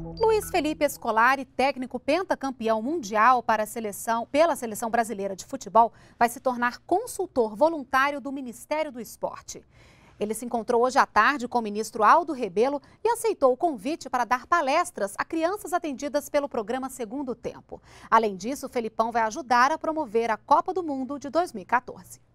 Luiz Felipe Escolari, técnico pentacampeão mundial para seleção, pela Seleção Brasileira de Futebol, vai se tornar consultor voluntário do Ministério do Esporte. Ele se encontrou hoje à tarde com o ministro Aldo Rebelo e aceitou o convite para dar palestras a crianças atendidas pelo programa Segundo Tempo. Além disso, o Felipão vai ajudar a promover a Copa do Mundo de 2014.